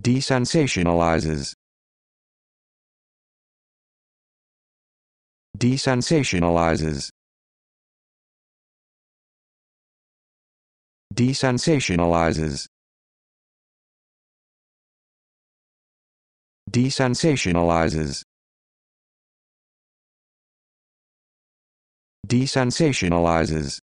Desensationalizes. Desensationalizes. Desensationalizes. Desensationalizes. Desensationalizes.